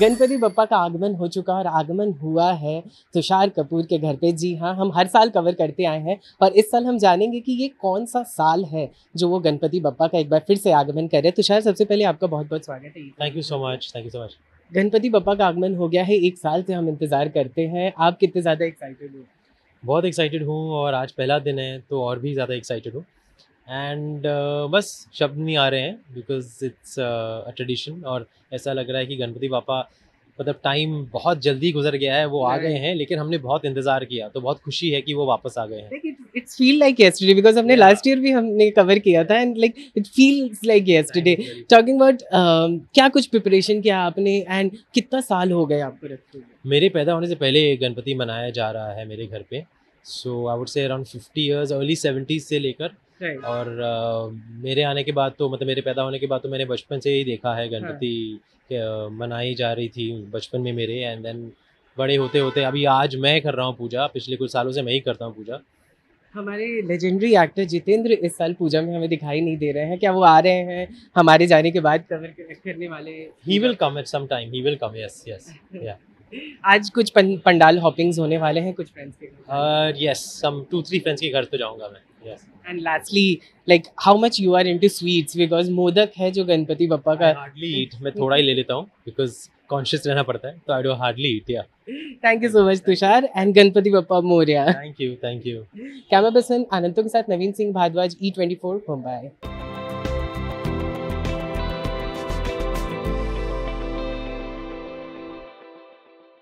गणपति बप्पा का आगमन हो चुका और आगमन हुआ है तुषार कपूर के घर पे जी हाँ हम हर साल कवर करते आए हैं और इस साल हम जानेंगे कि ये कौन सा साल है जो वो गणपति बप्पा का एक बार फिर से आगमन कर रहे हैं तुषार सबसे पहले आपका बहुत बहुत स्वागत है thank you so much thank you so much Ganpati Bappa का आगमन हो गया है एक साल से हम इंतज़ार करते हैं आप कितने ज़्यादा एक्साइटेड हो बहुत एक्साइटेड हूँ और आज पहला दिन है तो और भी ज़्यादा एक्साइटेड हूँ एंड uh, बस शब्द नहीं आ रहे हैं बिकॉज इट्स अ ट्रेडिशन और ऐसा लग रहा है कि गणपति पापा मतलब टाइम बहुत जल्दी गुजर गया है वो आ गए हैं लेकिन हमने बहुत इंतजार किया तो बहुत खुशी है कि वो वापस आ गए हैं it's feel like yesterday because हमने लास्ट ईयर भी हमने कवर किया था and like it feels like yesterday talking about क्या कुछ प्रिपरेशन किया आपने एंड कितना साल हो गए आपको रखते मेरे पैदा होने से पहले गणपति मनाया जा रहा है मेरे घर पे so I would say around fifty years early seventies से लेकर और uh, मेरे आने के बाद तो मतलब मेरे पैदा होने के बाद तो मैंने बचपन से ही देखा है गणपति हाँ. मनाई जा रही थी बचपन में मेरे एंड देन बड़े होते होते अभी आज मैं कर रहा हूँ पूजा पिछले कुछ सालों से मैं ही करता हूँ पूजा हमारे लेजेंडरी एक्टर जितेंद्र इस साल पूजा में हमें दिखाई नहीं दे रहे हैं क्या वो आ रहे हैं हमारे जाने के बाद कवर करने वाले he will come at some time he will come yes yes या आज कुछ पंडाल हॉपिंग्स होने वाले हैं कुछ फ्रेंड्स के yes some two three friends के घर तो जाऊंगा मैं Yes. And lastly, like how much you are into sweets because modak है जो गणपति बप्पा का hardly eat मैं थोड़ा ही ले लेता हूँ because conscious रहना पड़ता है तो I do hardly eat yeah. Thank you so much Tushar and Ganpati Bappa Moriya. Thank you, thank you. Camera person अनंतो के साथ नवीन सिंह भारद्वाज E24 मुंबई.